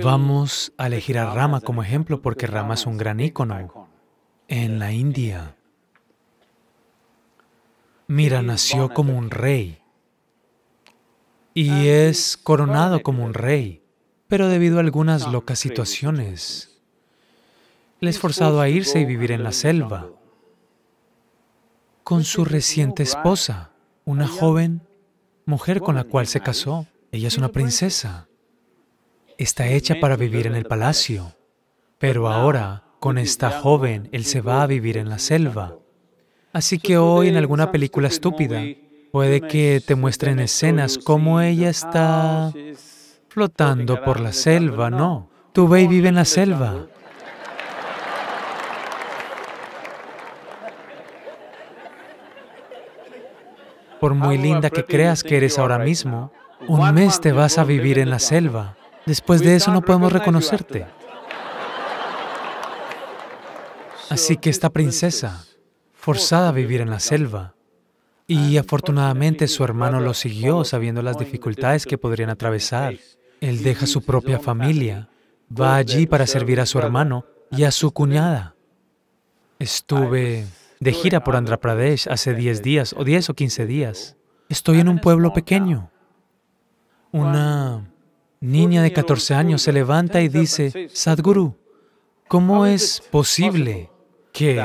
Vamos a elegir a Rama como ejemplo porque Rama es un gran ícono en la India. Mira, nació como un rey y es coronado como un rey, pero debido a algunas locas situaciones, le es forzado a irse y vivir en la selva con su reciente esposa, una joven mujer con la cual se casó. Ella es una princesa está hecha para vivir en el palacio, pero ahora, con esta joven, él se va a vivir en la selva. Así que hoy en alguna película estúpida, puede que te muestren escenas como ella está flotando por la selva, no. Tu ve y vive en la selva. Por muy linda que creas que eres ahora mismo, un mes te vas a vivir en la selva. Después de eso no podemos reconocerte. Así que esta princesa, forzada a vivir en la selva, y afortunadamente su hermano lo siguió sabiendo las dificultades que podrían atravesar. Él deja su propia familia, va allí para servir a su hermano y a su pues, cuñada. Estuve pues, de gira por Andhra Pradesh hace 10 días, o 10 o 15 días. Estoy en un pueblo pequeño, una niña de 14 años se levanta y dice, Sadhguru, ¿cómo es posible que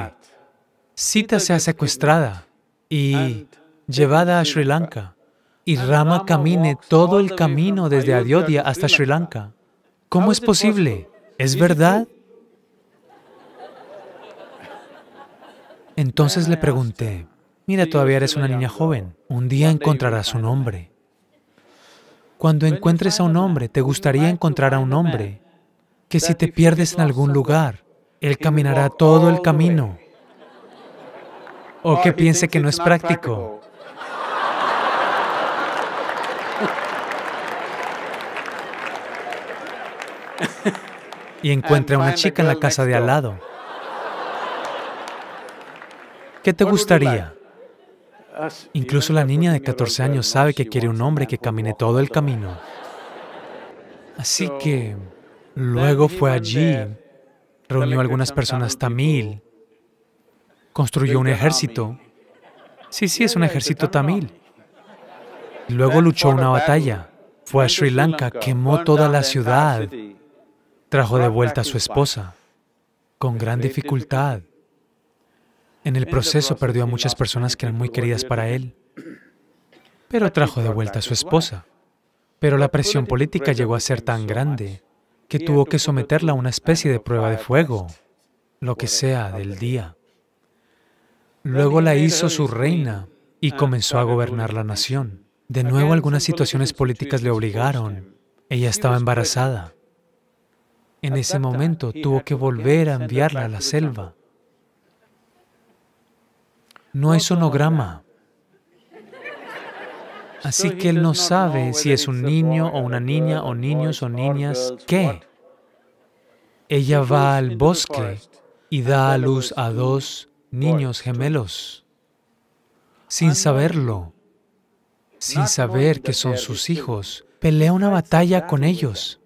Sita sea secuestrada y llevada a Sri Lanka y Rama camine todo el camino desde Ayodhya hasta Sri Lanka? ¿Cómo es posible? ¿Es verdad? Entonces le pregunté, mira, todavía eres una niña joven, un día encontrarás un hombre. Cuando encuentres a un hombre, te gustaría encontrar a un hombre que si te pierdes en algún lugar, él caminará todo el camino. O que piense que no es práctico. Y encuentre a una chica en la casa de al lado. ¿Qué te gustaría? Incluso la niña de 14 años sabe que quiere un hombre que camine todo el camino. Así que luego fue allí, reunió algunas personas tamil, construyó un ejército. Sí, sí, es un ejército tamil. Luego luchó una batalla, fue a Sri Lanka, quemó toda la ciudad, trajo de vuelta a su esposa, con gran dificultad. En el proceso perdió a muchas personas que eran muy queridas para él, pero trajo de vuelta a su esposa. Pero la presión política llegó a ser tan grande que tuvo que someterla a una especie de prueba de fuego, lo que sea del día. Luego la hizo su reina y comenzó a gobernar la nación. De nuevo algunas situaciones políticas le obligaron. Ella estaba embarazada. En ese momento tuvo que volver a enviarla a la selva no es sonograma. Así que él no sabe si es un niño o una niña o niños o niñas, ¿qué? Ella va al bosque y da a luz a dos niños gemelos, sin saberlo, sin saber que son sus hijos. Pelea una batalla con ellos.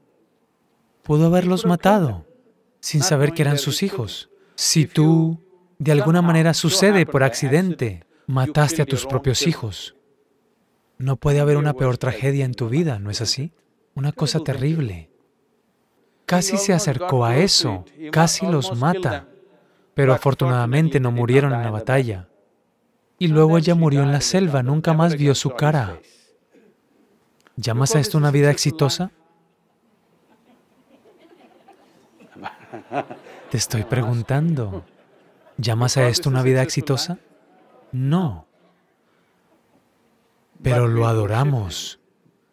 Pudo haberlos matado, sin saber que eran sus hijos. Si tú de alguna ah, manera sucede por ah, accidente. Mataste a tus propios hijos. No puede haber una peor tragedia en tu vida, ¿no es así? Una cosa terrible. Casi se acercó a eso, casi los mata, pero afortunadamente no murieron en la batalla. Y luego ella murió en la selva, nunca más vio su cara. ¿Llamas a esto una vida exitosa? Te estoy preguntando. ¿Llamas a esto una vida exitosa? No. Pero lo adoramos,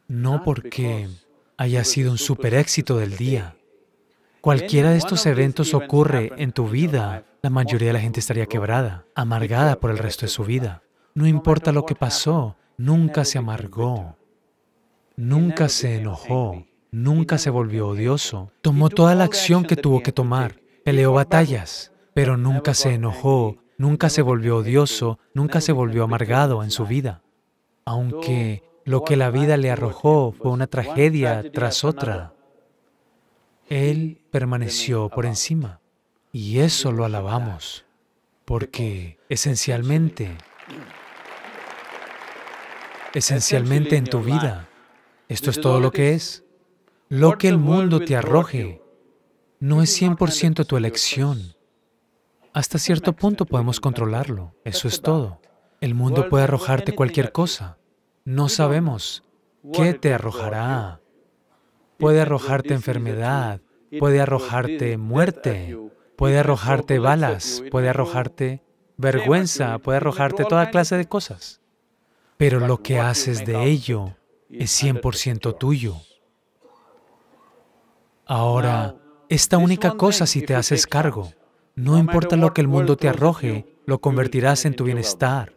no porque haya sido un super éxito del día. Cualquiera de estos eventos ocurre en tu vida, la mayoría de la gente estaría quebrada, amargada por el resto de su vida. No importa lo que pasó, nunca se amargó, nunca se enojó, nunca se volvió odioso. Tomó toda la acción que tuvo que tomar, peleó batallas, pero nunca se enojó, nunca se volvió odioso, nunca se volvió amargado en su vida. Aunque lo que la vida le arrojó fue una tragedia tras otra, él permaneció por encima. Y eso lo alabamos, porque esencialmente, esencialmente en tu vida, esto es todo lo que es. Lo que el mundo te arroje no es 100% tu elección. Hasta cierto punto podemos controlarlo, eso es todo. El mundo puede arrojarte cualquier cosa. No sabemos qué te arrojará. Puede arrojarte enfermedad, puede arrojarte muerte, puede arrojarte balas, puede arrojarte vergüenza, puede arrojarte toda clase de cosas. Pero lo que haces de ello es 100% tuyo. Ahora, esta única cosa si te haces cargo. No importa lo que el mundo te arroje, lo convertirás en tu bienestar.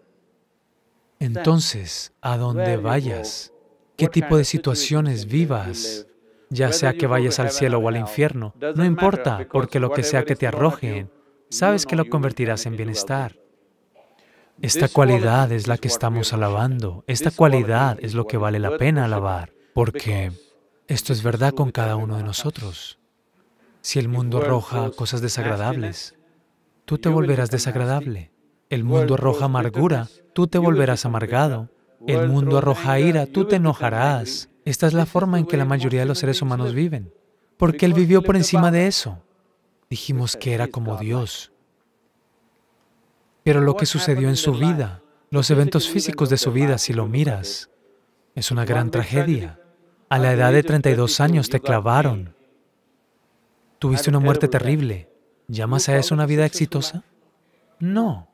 Entonces, a donde vayas, qué tipo de situaciones vivas, ya sea que vayas al cielo o al infierno, no importa, porque lo que sea que te arrojen, sabes que lo convertirás en bienestar. Esta cualidad es la que estamos alabando, esta cualidad es lo que vale la pena alabar, porque esto es verdad con cada uno de nosotros. Si el mundo arroja cosas desagradables, tú te volverás desagradable. El mundo arroja amargura, tú te volverás amargado. El mundo arroja ira, tú te enojarás. Esta es la forma en que la mayoría de los seres humanos viven, porque Él vivió por encima de eso. Dijimos que era como Dios. Pero lo que sucedió en su vida, los eventos físicos de su vida, si lo miras, es una gran tragedia. A la edad de 32 años te clavaron, Tuviste una muerte terrible. ¿Llamas a eso una vida exitosa? No,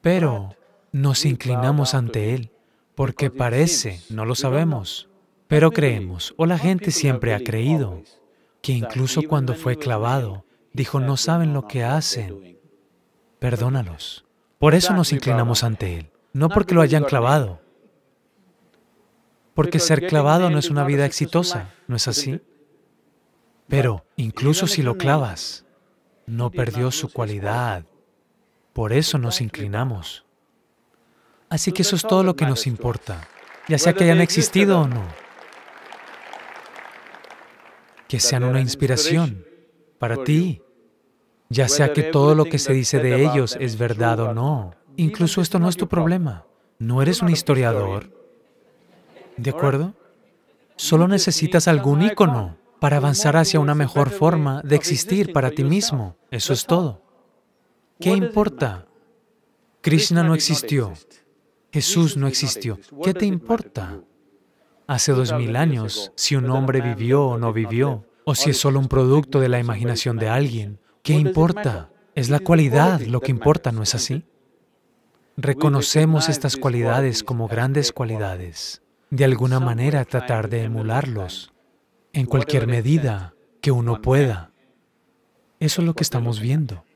pero nos inclinamos ante Él, porque parece, no lo sabemos, pero creemos, o la gente siempre ha creído, que incluso cuando fue clavado, dijo, no saben lo que hacen, perdónalos. Por eso nos inclinamos ante Él, no porque lo hayan clavado, porque ser clavado no es una vida exitosa, ¿no es así? Pero incluso si lo clavas, no perdió su cualidad. Por eso nos inclinamos. Así que eso es todo lo que nos importa, ya sea que hayan existido o no. Que sean una inspiración para ti, ya sea que todo lo que se dice de ellos es verdad o no. Incluso esto no es tu problema. No eres un historiador. ¿De acuerdo? Solo necesitas algún ícono para avanzar hacia una mejor forma de existir para ti mismo. Eso es todo. ¿Qué importa? Krishna no existió. Jesús no existió. ¿Qué te importa? Hace dos mil años, si un hombre vivió o no vivió, o si es solo un producto de la imaginación de alguien, ¿qué importa? Es la cualidad lo que importa, ¿no es así? Reconocemos estas cualidades como grandes cualidades. De alguna manera tratar de emularlos en cualquier medida que uno pueda. Eso es lo que estamos viendo.